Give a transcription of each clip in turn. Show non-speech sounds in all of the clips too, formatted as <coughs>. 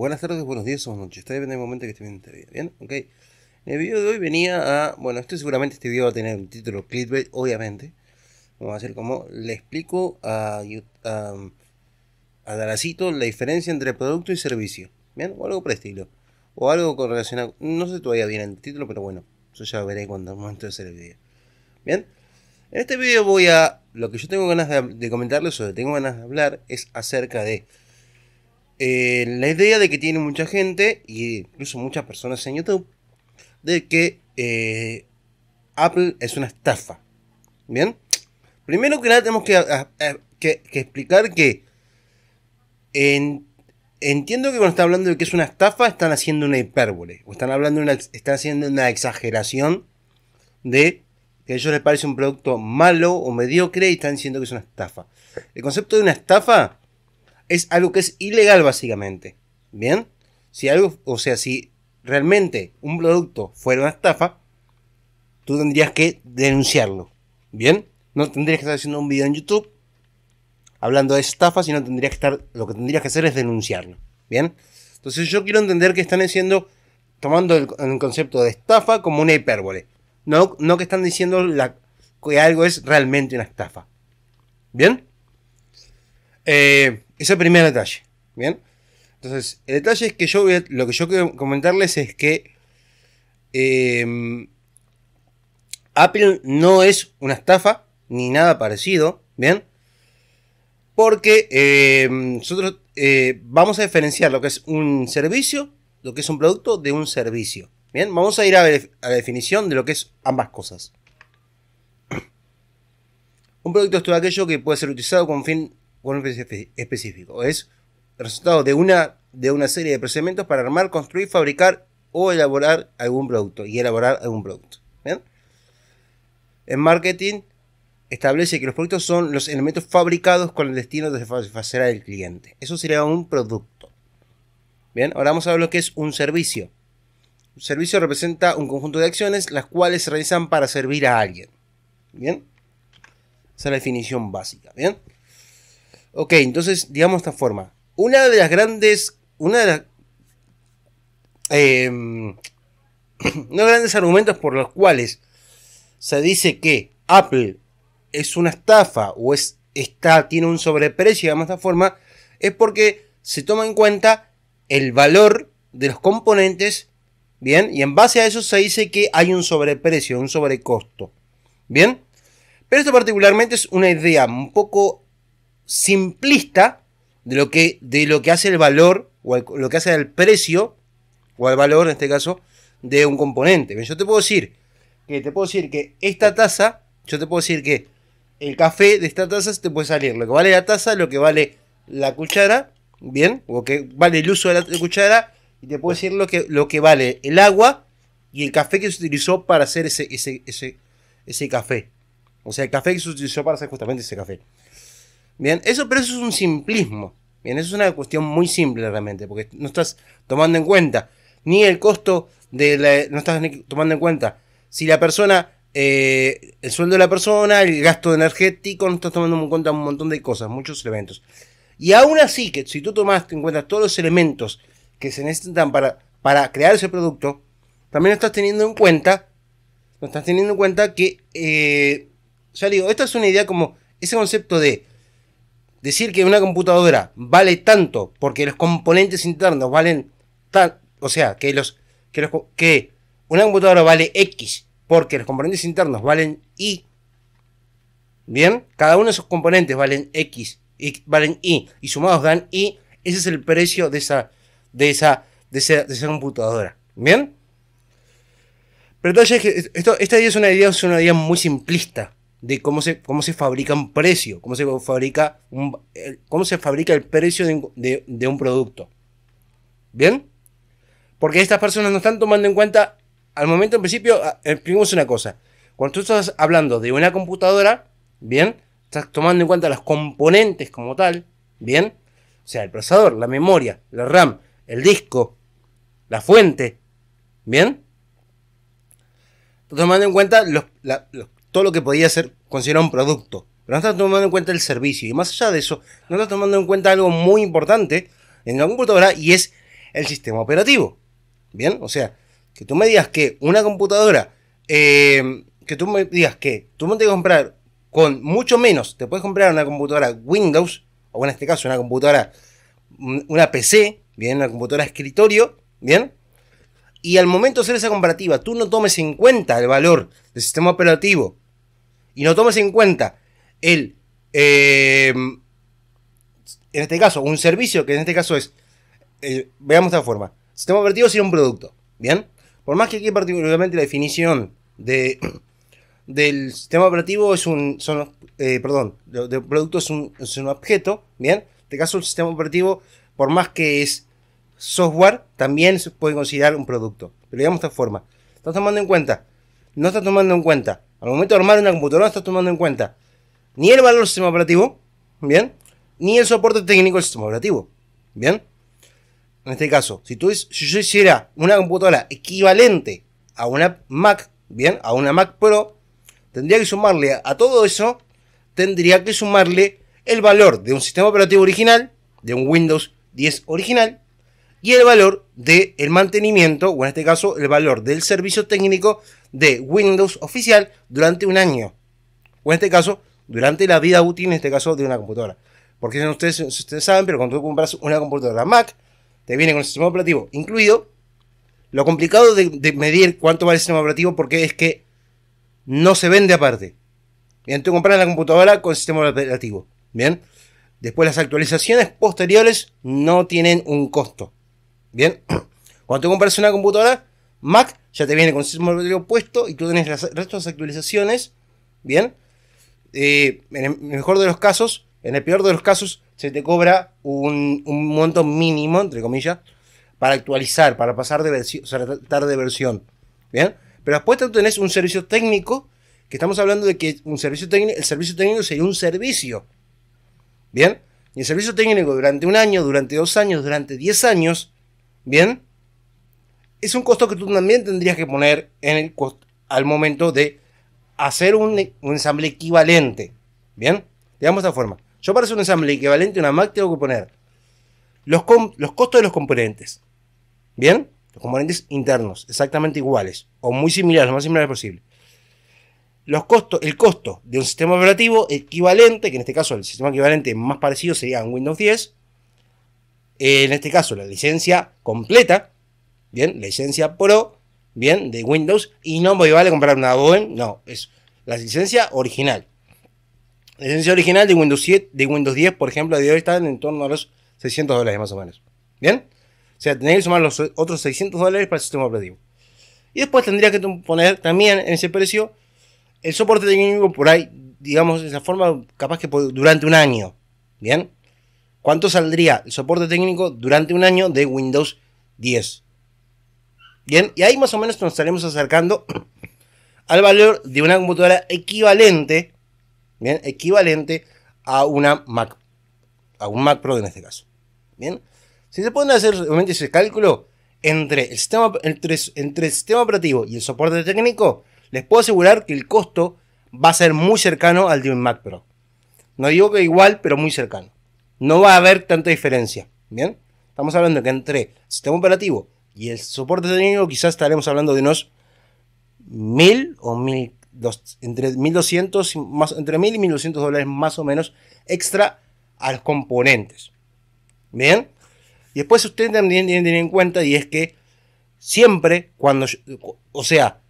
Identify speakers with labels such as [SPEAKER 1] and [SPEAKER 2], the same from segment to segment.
[SPEAKER 1] buenas tardes, buenos días o noches. Está depende del momento que esté viendo este video. Bien, ok. En el video de hoy venía a. Bueno, esto seguramente este video va a tener un título clickbait, obviamente. Vamos a hacer como. Le explico a, a, a Daracito la diferencia entre producto y servicio. Bien, o algo por estilo. O algo con relacionado. No sé todavía bien el título, pero bueno. Eso ya veré cuando el momento de hacer el video. Bien. En este video voy a. Lo que yo tengo ganas de, comentarles o tengo ganas de hablar es acerca de eh, la idea de que tiene mucha gente, y incluso muchas personas en YouTube, de que eh, Apple es una estafa. Bien, primero que nada tenemos que, explicar que entiendo que cuando está hablando de que es una estafa, están haciendo una hipérbole, o están, hablando una, están haciendo una exageración de que a ellos les parece un producto malo o mediocre y están diciendo que es una estafa. El concepto de una estafa es algo que es ilegal básicamente. ¿Bien? Si algo, o sea, si realmente un producto fuera una estafa, tú tendrías que denunciarlo. ¿Bien? No tendrías que estar haciendo un video en YouTube hablando de estafa, sino tendrías que estar, lo que tendrías que hacer es denunciarlo. ¿Bien? Entonces yo quiero entender que están haciendo... tomando el, concepto de estafa como una hipérbole. No, no que están diciendo que algo es realmente una estafa. ¿Bien? Eh, ese primer detalle. ¿Bien? Entonces, el detalle es que yo lo que yo quiero comentarles es que em, Apple no es una estafa ni nada parecido, ¿bien? Porque em, nosotros eh, vamos a diferenciar lo que es un servicio, lo que es un producto de un servicio, ¿bien? Vamos a ir a, a la definición de lo que es ambas cosas. <clears throat> Un producto es todo aquello que puede ser utilizado con fin con específico. Es el resultado de una, de una serie de procedimientos para armar, construir, fabricar o elaborar algún producto y elaborar algún producto. ¿Bien? En marketing establece que los productos son los elementos fabricados con el destino de satisfacer al cliente. Eso sería un producto. Bien, ahora vamos a ver lo que es un servicio. Un servicio representa un conjunto de acciones las cuales se realizan para servir a alguien. Bien, esa es la definición básica. Bien. Ok, entonces, digamos de esta forma. Una de las grandes. Una de las. uno de los grandes argumentos por los cuales se dice que Apple es una estafa o es, está, tiene un sobreprecio, digamos de esta forma, es porque se toma en cuenta el valor de los componentes, ¿bien? Y en base a eso se dice que hay un sobreprecio, un sobrecosto, ¿bien? Pero esto particularmente es una idea un poco simplista de lo que, de lo que hace el valor, o lo que hace el precio, o el valor en este caso, de un componente. Yo te puedo decir que te puedo decir que esta taza, yo te puedo decir que el café de esta taza te puede salir lo que vale la taza, lo que vale la cuchara, bien, o que vale el uso de la cuchara, y te puedo decir lo que, lo que vale el agua y el café que se utilizó para hacer ese, ese, ese, ese café. O sea, el café que se utilizó para hacer justamente ese café. Bien, eso, pero eso es un simplismo. Bien, eso es una cuestión muy simple realmente, porque no estás tomando en cuenta ni el costo de la, no estás tomando en cuenta si la persona, eh, el sueldo de la persona, el gasto energético, no estás tomando en cuenta un montón de cosas, muchos elementos. Y aún así, que si tú tomas en cuenta todos los elementos que se necesitan para, para crear ese producto, también estás teniendo en cuenta, no estás teniendo en cuenta que, eh, ya digo, esta es una idea como ese concepto de decir que una computadora vale tanto porque los componentes internos valen tan, o sea, que los que que una computadora vale X porque los componentes internos valen Y. Bien, cada uno de esos componentes valen X y valen Y y sumados dan Y, ese es el precio de esa de esa de esa, computadora. Bien? Pero entonces, esto, esta es una idea, es una idea muy simplista de cómo se, cómo se fabrica un precio, cómo se fabrica, un, cómo se fabrica el precio de, un producto. ¿Bien? Porque estas personas no están tomando en cuenta, al momento en principio, ah, explicamos eh, una cosa. Cuando tú estás hablando de una computadora, ¿bien? Estás tomando en cuenta los componentes como tal, ¿bien? O sea, el procesador, la memoria, la RAM, el disco, la fuente, ¿bien? Estás tomando en cuenta los, los todo lo que podía ser considerado un producto. Pero no estás tomando en cuenta el servicio. Y más allá de eso, no estás tomando en cuenta algo muy importante en la computadora y es el sistema operativo. ¿Bien? O sea, que tú me digas que una computadora, eh, que tú me digas que tú me te comprar con mucho menos, te puedes comprar una computadora Windows, o en este caso una computadora, mm, una PC, bien, una computadora escritorio, bien, y al momento de hacer esa comparativa, tú no tomes en cuenta el valor del sistema operativo y no tomas en cuenta el, eh, en este caso, un servicio que en este caso es, eh, veamos de esta forma, sistema operativo es un producto, ¿bien? Por más que aquí particularmente la definición de, <clears throat> del sistema operativo es un, eh, perdón, de, producto es un, objeto, ¿bien? En este caso el sistema operativo, por más que es software, también se puede considerar un producto. Pero veamos de esta forma, estás tomando en cuenta, no estás tomando en cuenta al momento de armar una computadora no estás tomando en cuenta ni el valor del sistema operativo, ¿bien? Ni el soporte técnico del sistema operativo, ¿bien? En este caso, si, tú, yo hiciera una computadora equivalente a una Mac, ¿bien? A una Mac Pro, tendría que sumarle a, todo eso, tendría que sumarle el valor de un sistema operativo original, de un Windows 10 original, y el valor del mantenimiento, o en este caso el valor del servicio técnico de Windows oficial durante un año. O en este caso, durante la vida útil, en este caso, de una computadora. Porque ustedes, ustedes saben, pero cuando tú compras una computadora Mac, te viene con el sistema operativo incluido. Lo complicado de, de medir cuánto vale el sistema operativo porque es que no se vende aparte. Bien, tú compras la computadora con el sistema operativo. Bien. Después las actualizaciones posteriores no tienen un costo. Bien. <clears throat> Cuando tú compras una computadora, Mac ya te viene con el sistema operativo puesto y tú tenés las, actualizaciones. Bien. Eh, en el mejor de los casos, en el peor de los casos, se te cobra un, monto mínimo, entre comillas, para actualizar, para pasar de versión, tratar de versión. Bien. Pero después tú tenés un servicio técnico, que estamos hablando de que un servicio el servicio técnico sería un servicio. Bien. Y el servicio técnico durante un año, durante dos años, durante diez años, bien, es un costo que tú también tendrías que poner en el al momento de hacer un, ensamble equivalente. ¿Bien? Digamos de esta forma. Yo para hacer un ensamble equivalente a una Mac tengo que poner los, los costos de los componentes. ¿Bien? Los componentes internos, exactamente iguales. O muy similares, lo más similares posible. Los costos, el costo de un sistema operativo equivalente, que en este caso el sistema equivalente más parecido sería en Windows 10. En este caso la licencia completa, bien, licencia Pro, bien, de Windows, y no me vale comprar una OEM, no, es la licencia original. La licencia original de Windows 7, de Windows 10, por ejemplo, de hoy está en torno a los 600 dólares más o menos, bien. O sea, tenéis que sumar los otros 600 dólares para el sistema operativo. Y después tendrías que poner también en ese precio el soporte técnico por ahí, digamos, de esa forma, capaz que durante un año. ¿Bien? ¿Cuánto saldría el soporte técnico durante un año de Windows 10? Bien, y ahí más o menos nos estaremos acercando <clears throat> al valor de una computadora equivalente, bien, equivalente a una Mac, a un Mac Pro en este caso. Bien, si se pueden hacer realmente ese cálculo entre el sistema, entre, entre sistema operativo y el soporte técnico, les puedo asegurar que el costo va a ser muy cercano al de un Mac Pro. No digo que igual, pero muy cercano. No va a haber tanta diferencia. Bien, estamos hablando que entre sistema operativo y el soporte técnico quizás estaremos hablando de unos mil o mil entre 1200, más, entre 1000 y 1200 dólares más o menos extra a los componentes. Bien. Y después ustedes también tienen en cuenta y es que siempre cuando, o sea,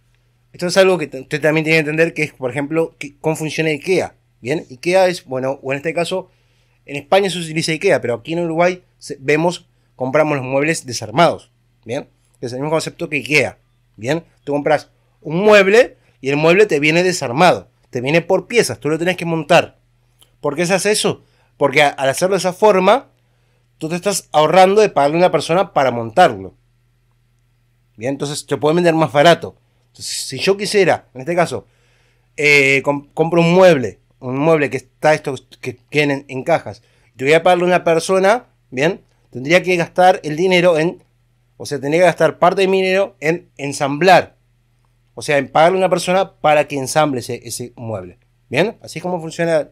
[SPEAKER 1] esto es algo que usted también tiene que entender que es, por ejemplo, cómo funciona IKEA. Bien, IKEA es, bueno, o en este caso, en España se utiliza IKEA, pero aquí en Uruguay vemos, compramos los muebles desarmados. ¿bien? Es el mismo concepto que IKEA, ¿bien? Tú compras un mueble y el mueble te viene desarmado, te viene por piezas, tú lo tienes que montar. ¿Por qué se hace eso? Porque al hacerlo de esa forma, tú te estás ahorrando de pagarle a una persona para montarlo. Bien, entonces te puede vender más barato. Entonces, si yo quisiera, en este caso, eh, compro un mueble, un mueble que está esto que tienen en, cajas, Yo voy a pagarle a una persona, bien, tendría que gastar el dinero en o sea, tenía que gastar parte de mi dinero en ensamblar. O sea, en pagarle a una persona para que ensamble ese, mueble. ¿Bien? Así es como funcionan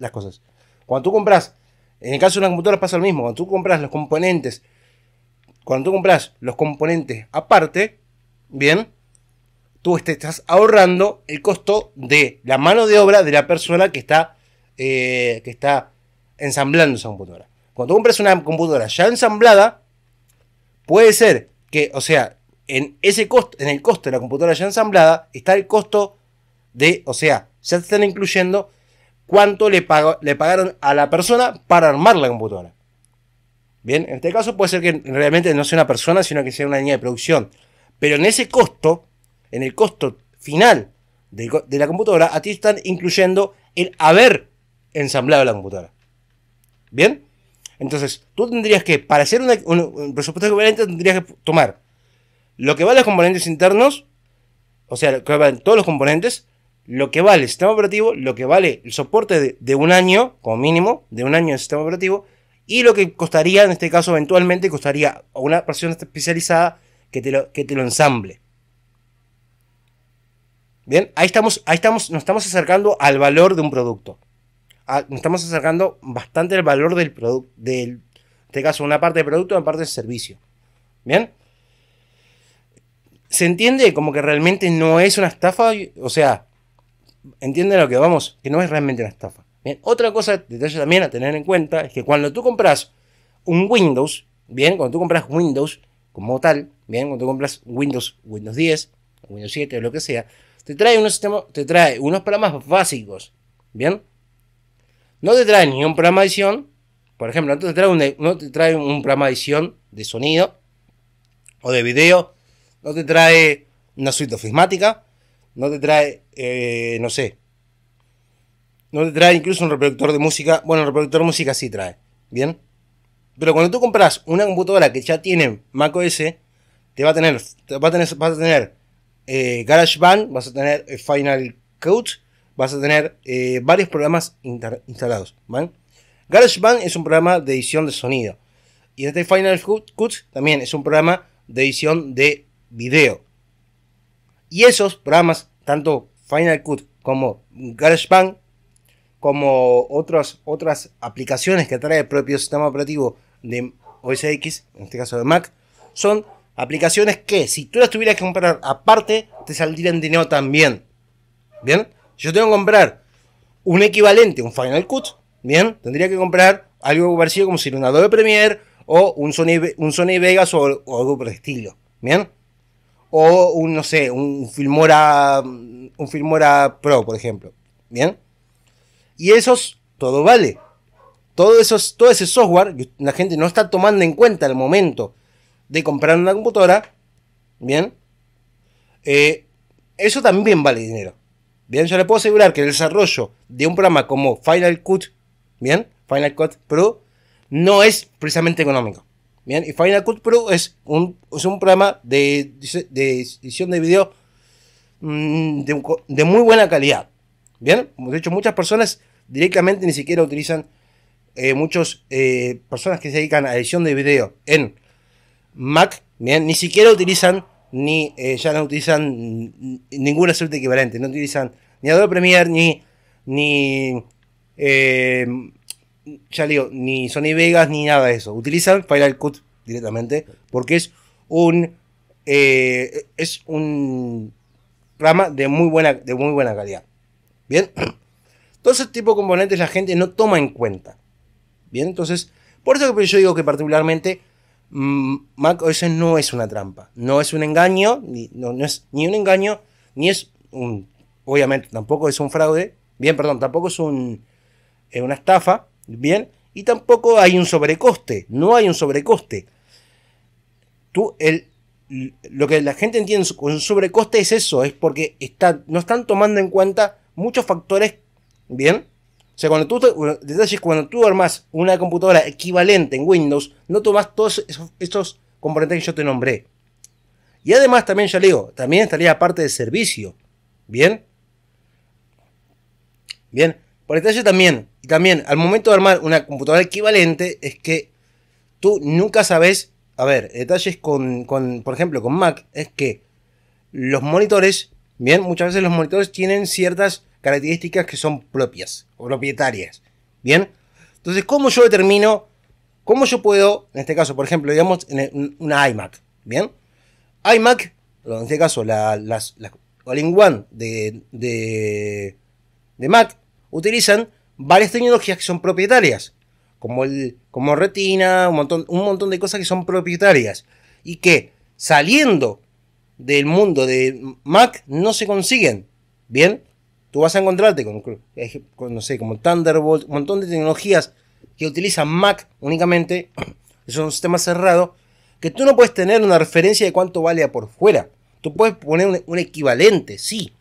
[SPEAKER 1] las cosas. Cuando tú compras, en el caso de una computadora pasa lo mismo. Cuando tú compras los componentes, cuando tú compras los componentes aparte, ¿bien? Tú estás ahorrando el costo de la mano de obra de la persona que está, eh, que está ensamblando esa computadora. Cuando tú compras una computadora ya ensamblada, Puede ser que, o sea, en ese costo, en el costo de la computadora ya ensamblada, está el costo de, o sea, ya te están incluyendo cuánto le, le pagaron a la persona para armar la computadora. Bien, en este caso puede ser que realmente no sea una persona, sino que sea una línea de producción. Pero en ese costo, en el costo final de, de la computadora, a ti están incluyendo el haber ensamblado la computadora. ¿Bien? Entonces, tú tendrías que, para hacer un, presupuesto equivalente, tendrías que tomar lo que valen los componentes internos, o sea, lo que valen todos los componentes, lo que vale el sistema operativo, lo que vale el soporte de, un año, como mínimo, de un año de sistema operativo, y lo que costaría, en este caso, eventualmente costaría a una persona especializada que te lo, que te lo ensamble. Bien, ahí estamos, ahí estamos, nos estamos acercando al valor de un producto estamos acercando bastante el valor del producto, del, en este caso una parte de producto y una parte de servicio. ¿Bien? ¿Se entiende como que realmente no es una estafa? O sea, entiende lo que vamos, que no es realmente una estafa. Bien, otra cosa, detalle también a tener en cuenta, es que cuando tú compras un Windows, bien, cuando tú compras Windows como tal, bien, cuando tú compras Windows, Windows 10, Windows 7 o lo que sea, te trae unos sistemas, te trae unos programas básicos, bien, no te trae ni un programa de edición, por ejemplo, e, no te trae un, programa de edición de sonido o de video, no te trae una suite ofismática, no te trae, eh, no sé, no te trae incluso un reproductor de música, bueno, el reproductor de música sí trae, ¿bien? Pero cuando tú compras una computadora que ya tiene macOS, te va a tener, te va a tener, vas a tener eh, GarageBand, vas a tener eh, Final Cut, vas a tener eh, varios programas instalados. ¿van? GarageBand es un programa de edición de sonido. Y este Final Cut también es un programa de edición de video. Y esos programas, tanto Final Cut como GarageBand, como otras otras aplicaciones que trae el propio sistema operativo de OS X, en este caso de Mac, son aplicaciones que si tú las tuvieras que comprar aparte, te saldrían dinero también. ¿Bien? yo tengo que comprar un equivalente, un Final Cut, ¿bien? Tendría que comprar algo parecido como si un Adobe Premiere o un Sony, un Sony Vegas o, algo por el estilo, ¿bien? O un, no sé, un Filmora, un Filmora Pro, por ejemplo, ¿bien? Y eso todo vale. Todo, esos, todo ese software, la gente no está tomando en cuenta al momento de comprar una computadora, ¿bien? Eh, eso también vale dinero. Bien, yo le puedo asegurar que el desarrollo de un programa como Final Cut, bien, Final Cut Pro, no es precisamente económico. Bien, y Final Cut Pro es un, programa de, edición de video mm, de, muy buena calidad. Bien, de hecho, muchas personas directamente ni siquiera utilizan, eh, muchas eh, personas que se dedican a edición de video en Mac, bien, ni siquiera utilizan ni eh, ya no utilizan ninguna suerte equivalente, no utilizan ni Adobe Premiere, ni, ni eh, ya ni Sony Vegas, ni nada de eso. Utilizan Final Cut directamente porque es un eh, es un programa de muy buena de muy buena calidad. Bien, <clears throat> todo ese tipo de componentes la gente no toma en cuenta. Bien, entonces por eso yo digo que particularmente Mm, Mac OS no es una trampa, no es un engaño, ni, no, es ni un engaño, ni es un, obviamente tampoco es un fraude, bien, perdón, tampoco es un, eh, una estafa, bien, y tampoco hay un sobrecoste, no hay un sobrecoste. Tú, el, lo que la gente entiende con sobrecoste es eso, es porque no están tomando en cuenta muchos factores, bien, o sea, cuando tú, detalles, cuando tú armas una computadora equivalente en Windows, no tomas todos estos componentes que yo te nombré. Y además también, ya le digo, también estaría aparte parte de servicio. ¿Bien? Bien. Por detalle también, y también, al momento de armar una computadora equivalente, es que tú nunca sabes, a ver, detalles con, con, por ejemplo, con Mac, es que los monitores, bien, muchas veces los monitores tienen ciertas características que son propias o propietarias. ¿Bien? Entonces, ¿cómo yo determino? ¿Cómo yo puedo, en este caso, por ejemplo, digamos, en una iMac? ¿Bien? iMac, en este caso, las, one de, Mac, utilizan varias tecnologías que son propietarias, como, el, como Retina, un montón, un montón de cosas que son propietarias, y que saliendo del mundo de Mac no se consiguen. Bien, Tú vas a encontrarte con, no sé, como Thunderbolt, un montón de tecnologías que utilizan Mac únicamente. <clears throat> Es un sistema cerrado que tú no puedes tener una referencia de cuánto vale a por fuera. Tú puedes poner un, equivalente, sí.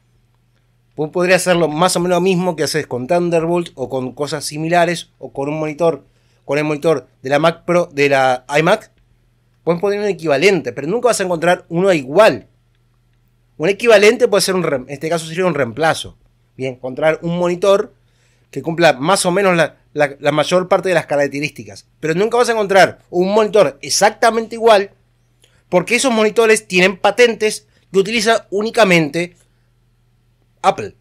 [SPEAKER 1] Vos podrías hacerlo más o menos lo mismo que haces con Thunderbolt o con cosas similares o con un monitor, con el monitor de la Mac Pro, de la iMac. Puedes poner un equivalente, pero nunca vas a encontrar uno igual. Un equivalente puede ser un, en este caso sería un reemplazo. Bien, encontrar un monitor que cumpla más o menos la, mayor parte de las características. Pero nunca vas a encontrar un monitor exactamente igual porque esos monitores tienen patentes que utiliza únicamente Apple.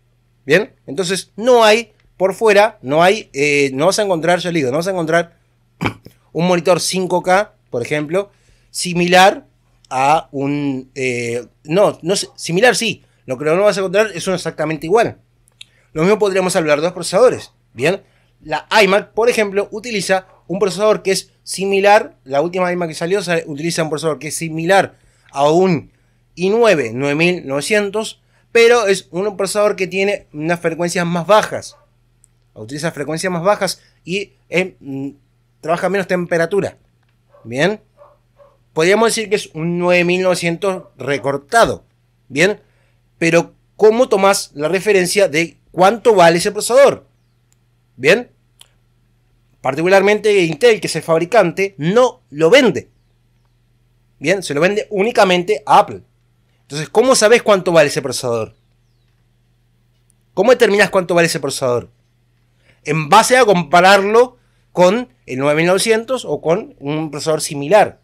[SPEAKER 1] Bien, entonces no hay por fuera, no hay, eh, no vas a encontrar, yo digo, no vas a encontrar <clears throat> un monitor 5K, por ejemplo, similar a un. Eh, no, no, no, similar sí. Lo que no vas a encontrar es uno exactamente igual. Lo mismo podríamos hablar de los procesadores. Bien, la iMac, por ejemplo, utiliza un procesador que es similar, la última iMac que salió utiliza un procesador que es similar a un i9 9900, pero es un procesador que tiene unas frecuencias más bajas. Utiliza frecuencias más bajas y mm, trabaja menos temperatura. Bien, podríamos decir que es un 9900 recortado. Bien, pero ¿cómo tomás la referencia de cuánto vale ese procesador. Bien, particularmente Intel, que es el fabricante, no lo vende. Bien, se lo vende únicamente a Apple. Entonces, ¿cómo sabes cuánto vale ese procesador? ¿Cómo determinas cuánto vale ese procesador? En base a compararlo con el 9900 o con un procesador similar.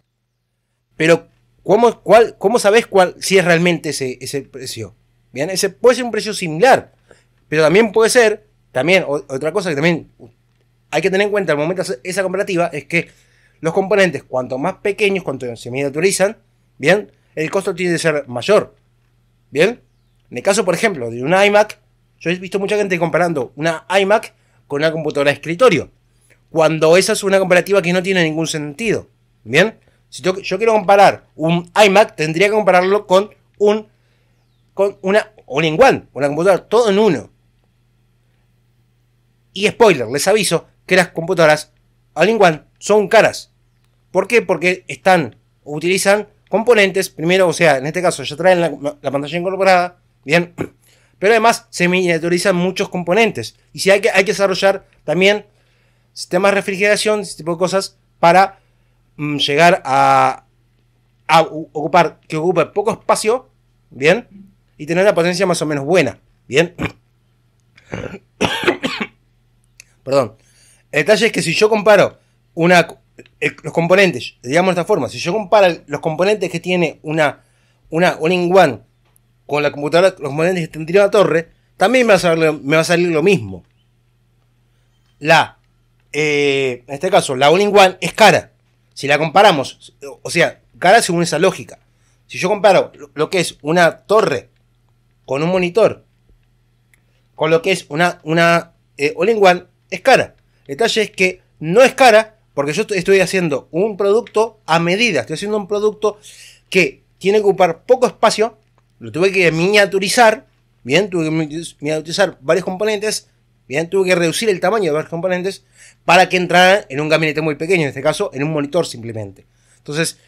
[SPEAKER 1] Pero, ¿cómo, cuál, sabes cuál, si es realmente ese, ese precio? Bien, ese puede ser un precio similar, pero también puede ser, también, otra cosa que también hay que tener en cuenta al momento de hacer esa comparativa es que los componentes, cuanto más pequeños, cuanto se miniaturizan, bien, el costo tiene que ser mayor. Bien, en el caso, por ejemplo, de un iMac, yo he visto mucha gente comparando una iMac con una computadora de escritorio, cuando esa es una comparativa que no tiene ningún sentido. Bien, si yo, quiero comparar un iMac, tendría que compararlo con un con una All-in-One, una computadora todo en uno. Y spoiler, les aviso que las computadoras al igual, son caras. ¿Por qué? Porque están, utilizan componentes, primero, o sea, en este caso ya traen la, pantalla incorporada, bien, <clears throat> pero además se miniaturizan muchos componentes. Y si hay que, hay que desarrollar también sistemas de refrigeración, ese tipo de cosas, para mm, llegar a, a ocupar, que ocupe poco espacio, bien, y tener la potencia más o menos buena, bien. <clears throat> <coughs> Perdón. El detalle es que si yo comparo una, eh, los componentes, digamos de esta forma, si yo comparo los componentes que tiene una, una, in one con la computadora, los componentes que tendría una torre, también me va a salir, me va a salir lo mismo. La, eh, en este caso, la all-in-one es cara. Si la comparamos, o sea, cara según esa lógica. Si yo comparo lo que es una torre con un monitor, con lo que es una, una all-in-one, eh, es cara. El detalle es que no es cara porque yo estoy haciendo un producto a medida. Estoy haciendo un producto que tiene que ocupar poco espacio. Lo tuve que miniaturizar. Bien, tuve que miniaturizar varios componentes. Bien, tuve que reducir el tamaño de varios componentes para que entraran en un gabinete muy pequeño, en este caso, en un monitor simplemente. Entonces,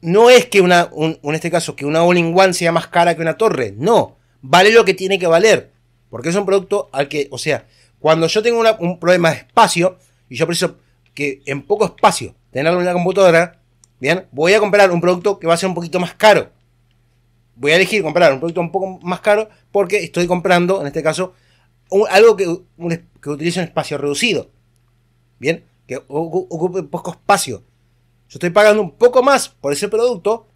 [SPEAKER 1] no es que una, en este caso, que una all-in-one sea más cara que una torre. No, vale lo que tiene que valer. Porque es un producto al que, o sea, cuando yo tengo un problema de espacio, y yo preciso que en poco espacio tenerlo en la computadora, bien, voy a comprar un producto que va a ser un poquito más caro. Voy a elegir comprar un producto un poco más caro porque estoy comprando, en este caso, algo que, que utilice un espacio reducido. Bien, que ocupe poco espacio. Yo estoy pagando un poco más por ese producto,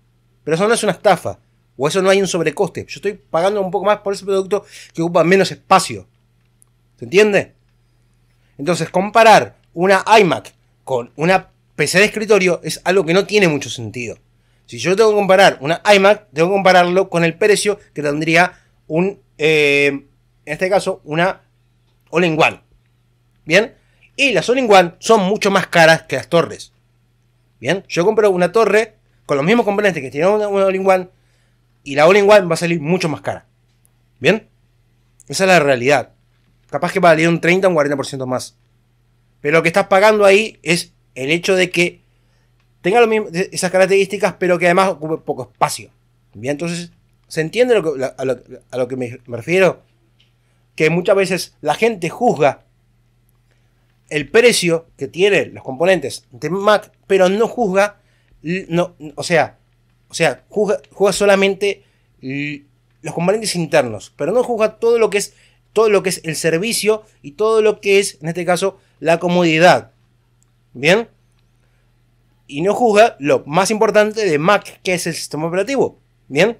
[SPEAKER 1] pero eso no es una estafa. O eso no hay un sobrecoste. Yo estoy pagando un poco más por ese producto que ocupa menos espacio. ¿Se entiende? Entonces, comparar una iMac con una PC de escritorio es algo que no tiene mucho sentido. Si yo tengo que comparar una iMac, tengo que compararlo con el precio que tendría un, eh, en este caso, una All-in-One. ¿Bien? Y las All-in-One son mucho más caras que las torres. ¿Bien? Yo compro una torre con los mismos componentes que tiene una, una All-in-One y la All-in-One va a salir mucho más cara. ¿Bien? Esa es la realidad. Capaz que valía un 30 o un 40% más. Pero lo que estás pagando ahí es el hecho de que tenga esas características, pero que además ocupe poco espacio. Bien, entonces, ¿se entiende a, lo, que me, refiero? Que muchas veces la gente juzga el precio que tienen los componentes de Mac, pero no juzga, no, o sea, o sea, juzga solamente los componentes internos, pero no juzga todo lo que es todo lo que es el servicio y todo lo que es, en este caso, la comodidad. ¿Bien? Y no juzga lo más importante de Mac, que es el sistema operativo. ¿Bien?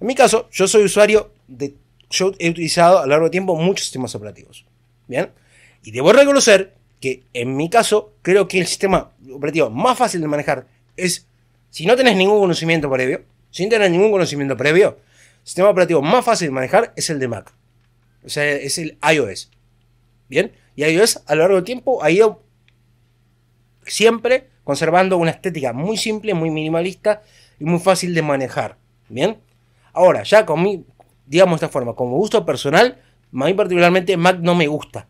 [SPEAKER 1] En mi caso, yo soy usuario de... Yo he utilizado a lo largo de tiempo muchos sistemas operativos. ¿Bien? Y debo reconocer que en mi caso creo que el sistema operativo más fácil de manejar es, si no tenés ningún conocimiento previo, sin tener ningún conocimiento previo, el sistema operativo más fácil de manejar es el de Mac. O sea, es el iOS. Bien, y iOS a lo largo del tiempo ha ido siempre conservando una estética muy simple, muy minimalista y muy fácil de manejar. Bien, ahora ya con mi, digamos de esta forma, como gusto personal, a mí particularmente Mac no me gusta.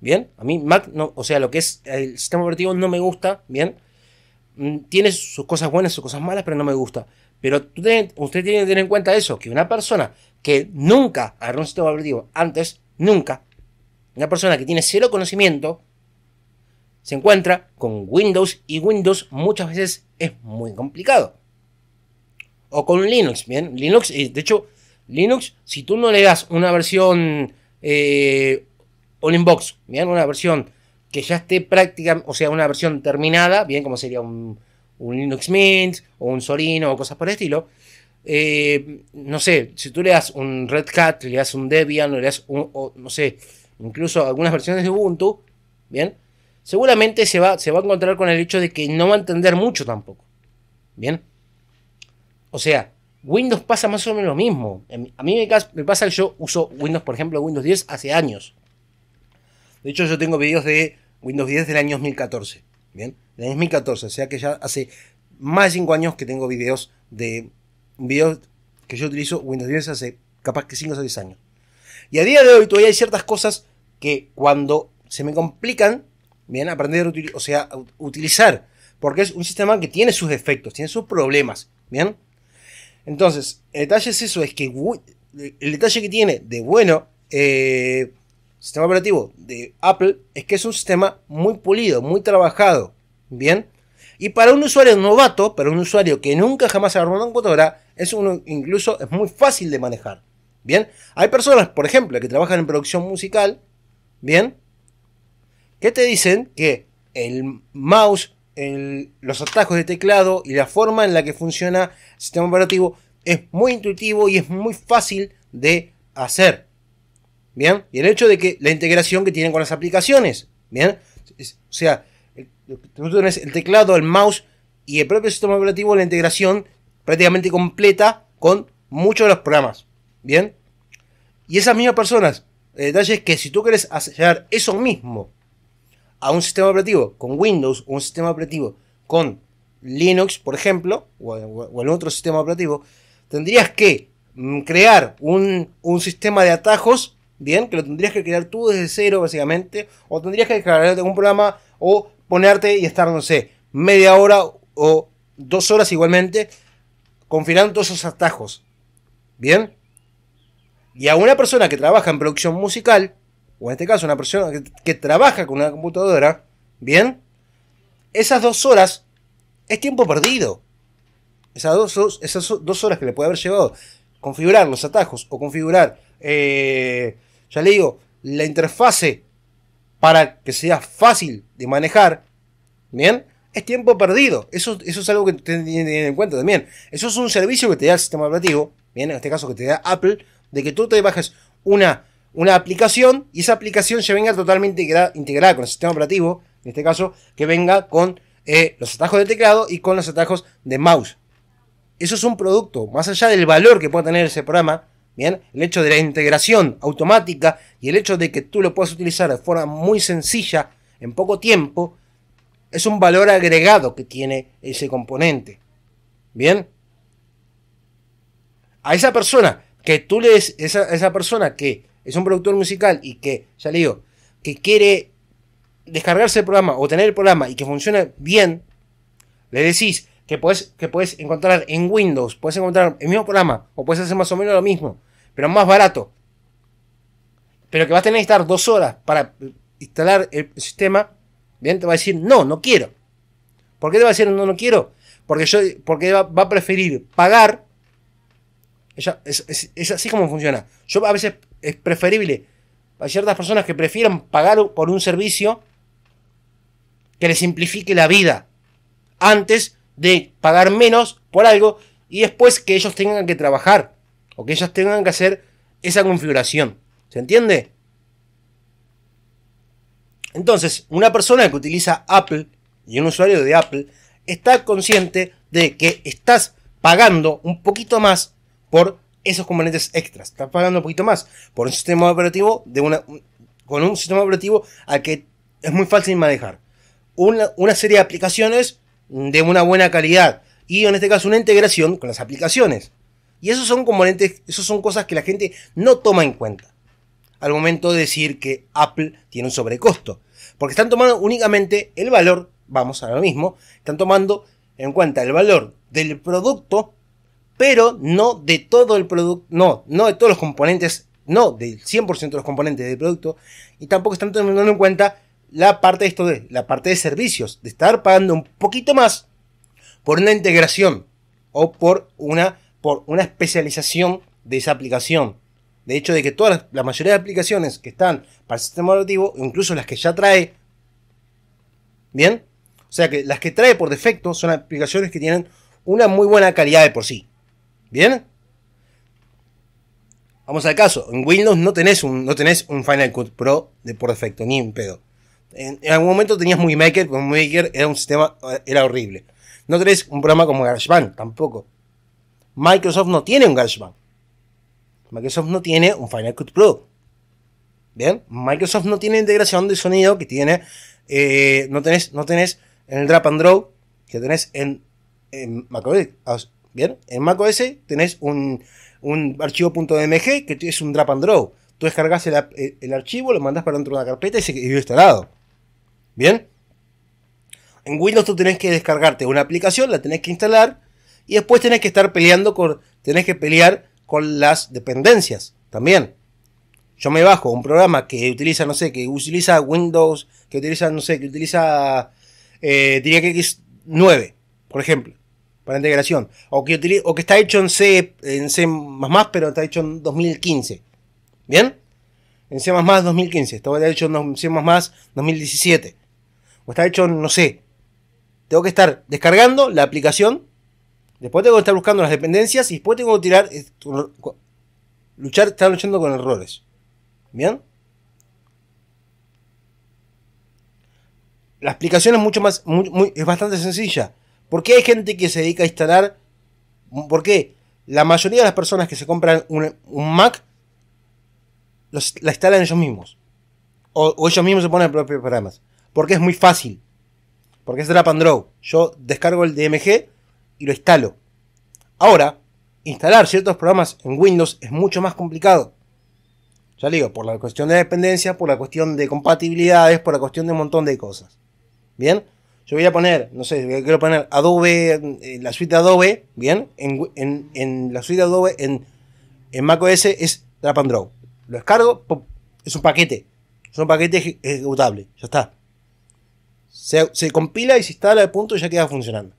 [SPEAKER 1] Bien, a mí Mac, no, o sea, lo que es el sistema operativo no me gusta. Bien, mm, tiene sus cosas buenas, sus cosas malas, pero no me gusta. Pero usted tiene que tener en cuenta eso, que una persona que nunca, Aaron un digo, antes, nunca, una persona que tiene cero conocimiento se encuentra con Windows y Windows muchas veces es muy complicado. O con Linux, ¿bien? Linux, de hecho, Linux, si tú no le das una versión eh, all bien Una versión que ya esté práctica, o sea, una versión terminada, ¿bien? Como sería un, un Linux Mint o un Sorino, o cosas por el estilo, eh, no sé, si tú le das un Red Hat, le das un Debian, le das no sé, incluso algunas versiones de Ubuntu, ¿bien? Seguramente se va, se va a encontrar con el hecho de que no va a entender mucho tampoco, ¿bien? O sea, Windows pasa más o menos lo mismo. A mí me, pasa que yo uso Windows, por ejemplo, Windows 10 hace años. De hecho, yo tengo videos de Windows 10 del año 2014, ¿bien? Del año 2014, o sea que ya hace más de 5 años que tengo videos de un video que yo utilizo Windows 10 hace capaz que 5 o 6 años. Y a día de hoy todavía hay ciertas cosas que cuando se me complican, bien, aprender, o sea, utilizar. Porque es un sistema que tiene sus defectos, tiene sus problemas, bien. Entonces, el detalle es eso, es que el detalle que tiene de bueno eh, sistema operativo de Apple es que es un sistema muy pulido, muy trabajado, bien. Y para un usuario novato, para un usuario que nunca jamás ha armado una computadora, es uno, incluso es muy fácil de manejar. Bien, hay personas, por ejemplo, que trabajan en producción musical, bien, que te dicen que el mouse, los atajos de teclado y la forma en la que funciona el sistema operativo es muy intuitivo y es muy fácil de hacer. Bien, y el hecho de que la integración que tienen con las aplicaciones, bien, o sea, el, el teclado, el mouse y el propio sistema operativo, la integración prácticamente completa con muchos de los programas. ¿Bien? Y esas mismas personas, el detalle es que si tú quieres hacer eso mismo a un sistema operativo con Windows un sistema operativo con Linux, por ejemplo, o, en otro sistema operativo, tendrías que mm, crear un, sistema de atajos, bien, que lo tendrías que crear tú desde cero, básicamente, o tendrías que crear algún programa o ponerte y estar, no sé, media hora o dos horas igualmente, configurando todos esos atajos. ¿Bien? Y a una persona que trabaja en producción musical, o en este caso una persona que, trabaja con una computadora, ¿bien? Esas dos horas es tiempo perdido. Esas dos, esas horas que le puede haber llevado configurar los atajos o configurar, eh, ya le digo, la interfase para que sea fácil de manejar, ¿bien? Es tiempo perdido. Eso, eso es algo que tienen en cuenta también. Eso es un servicio que te da el sistema operativo, ¿bien? En este caso que te da Apple, de que tú te bajes una, una aplicación y esa aplicación ya venga totalmente integrada, con el sistema operativo, en este caso, que venga con eh, los atajos de teclado y con los atajos de mouse. Eso es un producto, más allá del valor que pueda tener ese programa, Bien, el hecho de la integración automática y el hecho de que tú lo puedas utilizar de forma muy sencilla en poco tiempo es un valor agregado que tiene ese componente. Bien, a esa persona que tú le esa, esa persona que es un productor musical y que, ya le digo, que quiere descargarse el programa o tener el programa y que funcione bien, le decís, que puedes, que puedes encontrar en Windows, puedes encontrar el mismo programa, o puedes hacer más o menos lo mismo, pero más barato. Pero que vas a tener que estar dos horas para instalar el sistema, bien, te va a decir, no, no quiero. ¿Por qué te va a decir no, no quiero? Porque, yo, porque va, a preferir pagar. es, así como funciona. Yo a veces es preferible. Hay ciertas personas que prefieren pagar por un servicio que le simplifique la vida. Antes de pagar menos por algo y después que ellos tengan que trabajar o que ellos tengan que hacer esa configuración. ¿Se entiende? Entonces, una persona que utiliza Apple y un usuario de Apple está consciente de que estás pagando un poquito más por esos componentes extras. Estás pagando un poquito más por un sistema operativo de con un sistema operativo al que es muy fácil manejar. Una, una serie de aplicaciones de una buena calidad y en este caso una integración con las aplicaciones. Y esos son componentes, esos son cosas que la gente no toma en cuenta al momento de decir que Apple tiene un sobrecosto, porque están tomando únicamente el valor, vamos a lo mismo, están tomando en cuenta el valor del producto, pero no de todo el producto, no, no de todos los componentes, no del 100% de los componentes del producto, y tampoco están tomando en cuenta la parte de esto de la parte de servicios, de estar pagando un poquito más por una integración o por una, por una especialización de esa aplicación. De hecho, de que todas las, la mayoría de aplicaciones que están para el sistema operativo, incluso las que ya trae, ¿bien? O sea que las que trae por defecto son aplicaciones que tienen una muy buena calidad de por sí. ¿Bien? Vamos al caso. En Windows no tenés un, no tenés un Final Cut Pro de por defecto, ni un pedo. En, algún momento tenías Movie Maker, pero Movie Maker era un sistema, era horrible. No tenés un programa como GarageBand, tampoco. Microsoft no tiene un GarageBand. Microsoft no tiene un Final Cut Pro. ¿Bien? Microsoft no tiene integración de sonido que tiene. Eh, no, tenés, no tenés en el Drap and Draw que tenés en, en macOS. Ah, ¿Bien? En macOS tenés un, un archivo .mg que es un Drag and Draw. Tú descargas el, el, archivo, lo mandas para dentro de una carpeta y se quedó instalado. Bien. En Windows tú tenés que descargarte una aplicación, la tenés que instalar y después tenés que estar peleando con, tenés que pelear con las dependencias también. Yo me bajo un programa que utiliza, no sé, que utiliza Windows, que utiliza, no sé, que utiliza que X 9, por ejemplo, para integración. O que, utiliza, o que está hecho en C, en C++, pero está hecho en 2015. ¿Bien? En C++ 2015. Estaba hecho en C++ 2017. O está hecho, no sé. Tengo que estar descargando la aplicación. Después tengo que estar buscando las dependencias. Y después tengo que tirar. Luchar, estar luchando con errores. ¿Bien? La aplicación es mucho más. es bastante sencilla. ¿Por qué hay gente que se dedica a instalar? ¿Por qué? La mayoría de las personas que se compran un, Mac la instalan ellos mismos. O, o, ellos mismos se ponen propios programas. Porque es muy fácil. Porque es DRAP and draw. Yo descargo el DMG y lo instalo. Ahora, instalar ciertos programas en Windows es mucho más complicado. Ya digo, por la cuestión de dependencia, por la cuestión de compatibilidades, por la cuestión de un montón de cosas. Bien, yo voy a poner, no sé, quiero poner Adobe, eh, la suite de Adobe, bien, en, la suite de Adobe en, en OS es DRAP and Draw. Lo descargo, es un paquete, es un paquete ejecutable, ya está. Se, compila y se instala de punto y ya queda funcionando.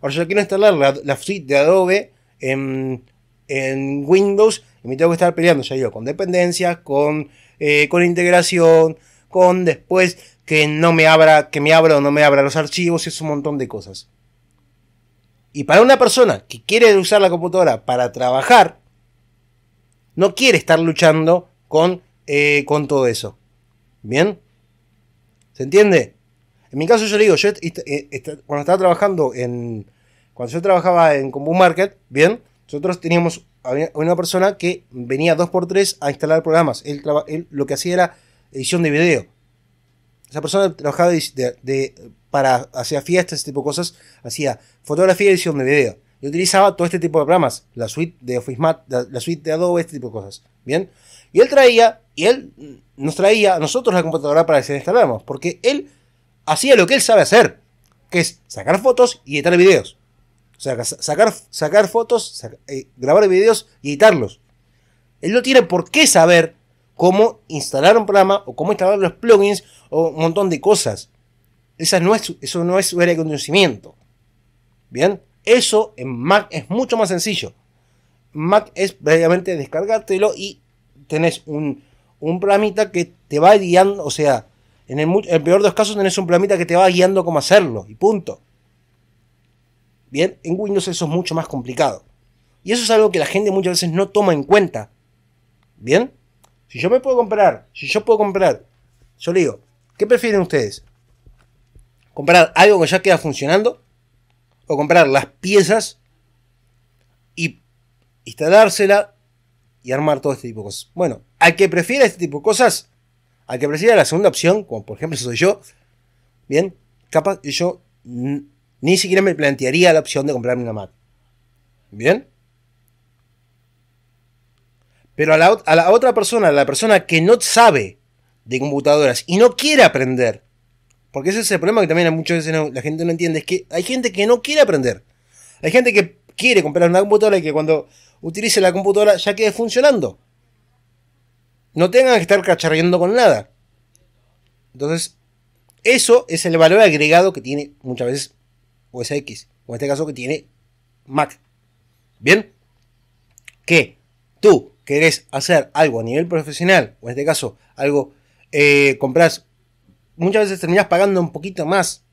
[SPEAKER 1] Ahora yo quiero instalar la, suite de Adobe en, Windows me tengo que estar peleando, yo con dependencias, con, eh, con integración, con después que no me abra, que me abra o no me abra los archivos, es un montón de cosas. Y para una persona que quiere usar la computadora para trabajar, no quiere estar luchando con, eh, con todo eso. ¿Bien? ¿Se entiende? En mi caso yo le digo, cuando estaba trabajando en... Cuando yo trabajaba en Combo Market, bien, nosotros teníamos una persona que venía 2x3 a instalar programas. Él, lo que hacía era edición de video. Esa persona trabajaba para hacer fiestas, ese tipo de cosas, hacía fotografía y edición de video. Y utilizaba todo este tipo de programas, la suite de Office la, suite de Adobe, este tipo de cosas. Bien. Y él traía, y él nos traía a nosotros la computadora para que se instaláramos, porque él hacía lo que él sabe hacer, que es sacar fotos y editar videos. O sea, sacar, sacar fotos, eh, grabar videos y editarlos. Él no tiene por qué saber cómo instalar un programa o cómo instalar los plugins o un montón de cosas. eso no es su área de conocimiento. Bien, eso en Mac es mucho más sencillo. Mac es previamente descargártelo y tenés un, un programita que te va guiando, o sea, en el, peor de los casos tenés un programita que te va guiando cómo hacerlo y punto. Bien, en Windows eso es mucho más complicado. Y eso es algo que la gente muchas veces no toma en cuenta. Bien, si yo me puedo comprar, si yo puedo comprar, yo le digo, ¿qué prefieren ustedes? ¿Comprar algo que ya queda funcionando? ¿O comprar las piezas y instalársela y armar todo este tipo de cosas? Bueno, al que prefiera este tipo de cosas, al que prefiera la segunda opción, como por ejemplo soy yo, bien, capaz yo ni siquiera me plantearía la opción de comprarme una Mac. ¿Bien? Pero a la, otra persona, a la persona que no sabe de computadoras y no quiere aprender, porque ese es el problema que también muchas veces la gente no entiende, es que hay gente que no quiere aprender. Hay gente que quiere comprar una computadora y que cuando utilice la computadora ya quede funcionando no tengan que estar cacharreando con nada. Entonces, eso es el valor agregado que tiene muchas veces OS pues X, o en este caso que tiene Mac. Bien, que tú querés hacer algo a nivel profesional, o en este caso algo, eh, compras, muchas veces terminás pagando un poquito más,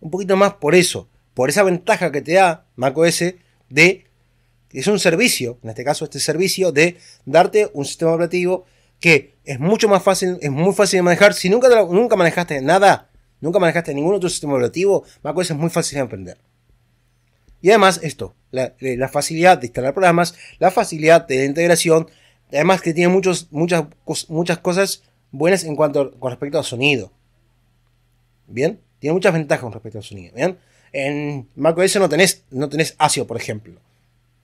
[SPEAKER 1] un poquito más por eso, por esa ventaja que te da OS de es un servicio, en este caso este servicio de darte un sistema operativo que es mucho más fácil, es muy fácil de manejar. Si nunca, nunca manejaste nada, nunca manejaste ningún otro sistema operativo, macOS es muy fácil de aprender. Y además esto, la, eh, facilidad de instalar programas, la facilidad de integración, además que tiene muchos, muchas, muchas cosas buenas en cuanto con respecto al sonido. ¿Bien? Tiene muchas ventajas con respecto al sonido. ¿Bien? En macOS no tenés, no tenés ASIO, por ejemplo.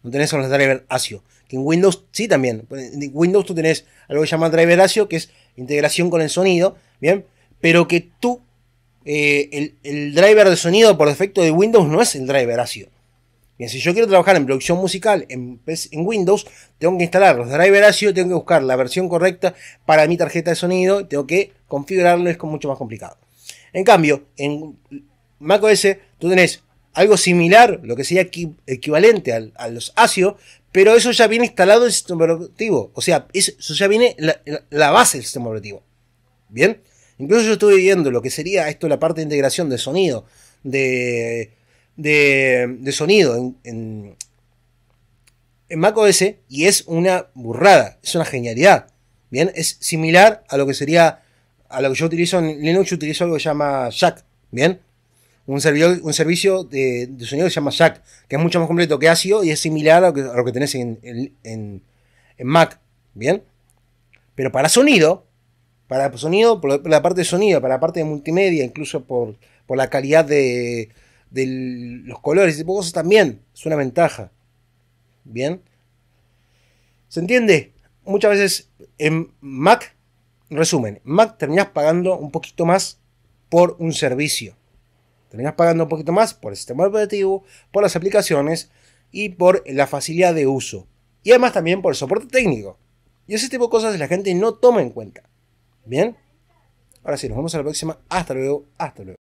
[SPEAKER 1] No tenés con los driver ASIO. Que en Windows sí también. En Windows tú tenés algo que se llama driver ASIO, que es integración con el sonido, ¿bien? Pero que tú, eh, el, driver de sonido por defecto de Windows no es el driver ASIO. Bien, si yo quiero trabajar en producción musical en, Windows, tengo que instalar los drivers ASIO, tengo que buscar la versión correcta para mi tarjeta de sonido, tengo que configurarlo, es mucho más complicado. En cambio, en Mac OS tú tenés algo similar, lo que sería equivalente a los ASIO, pero eso ya viene instalado en el sistema operativo. O sea, eso ya viene la, base del sistema operativo. Bien, incluso yo estuve viendo lo que sería esto, la parte de integración de sonido, de, de, sonido en, en, en macOS, y es una burrada, es una genialidad. Bien, es similar a lo que sería a lo que yo utilizo en Linux, utilizo algo que se llama Jack. Bien, un, un servicio de, sonido que se llama Jack, que es mucho más completo que ASIO y es similar a lo que, tenés en, Mac. ¿Bien? Pero para sonido, para sonido, por la parte de sonido, para la parte de multimedia, incluso por, la calidad de, los colores y cosas, también es una ventaja. ¿Bien? ¿Se entiende? Muchas veces en Mac, resumen, Mac terminás pagando un poquito más por un servicio terminas pagando un poquito más por el sistema operativo, por las aplicaciones y por la facilidad de uso. Y además también por el soporte técnico. Y ese tipo de cosas la gente no toma en cuenta. ¿Bien? Ahora sí, nos vemos en la próxima. Hasta luego, hasta luego.